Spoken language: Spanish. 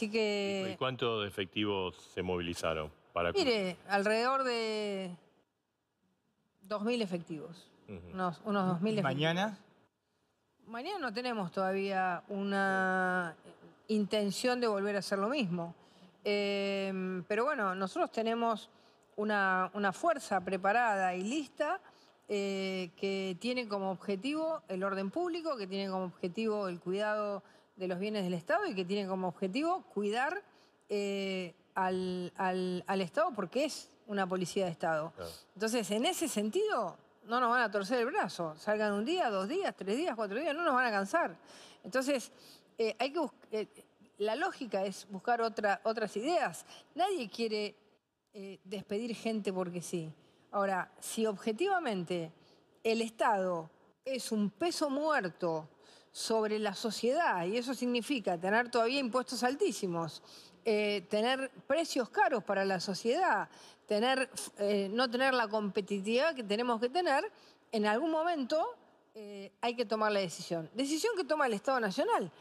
¿Y cuántos efectivos se movilizaron? Para mire, alrededor de 2.000 efectivos. Unos, 2.000 efectivos. ¿Mañana? Mañana no tenemos todavía una intención de volver a hacer lo mismo. Em, pero bueno, nosotros tenemos una, fuerza preparada y lista eh, que tiene como objetivo el orden público, que tiene como objetivo el cuidado de los bienes del Estado y que tiene como objetivo cuidar eh, al, Estado porque es una policía de Estado. Entonces, en ese sentido, no nos van a torcer el brazo. Salgan un día, dos días, tres días, cuatro días, no nos van a cansar. Entonces, eh, hay que eh, la lógica es buscar otras ideas. Nadie quiere despedir gente porque sí. Ahora, si objetivamente el Estado es un peso muerto sobre la sociedad y eso significa tener todavía impuestos altísimos, eh, tener precios caros para la sociedad, tener, eh, no tener la competitividad que tenemos que tener, en algún momento eh, hay que tomar la decisión. Decisión que toma el Estado Nacional,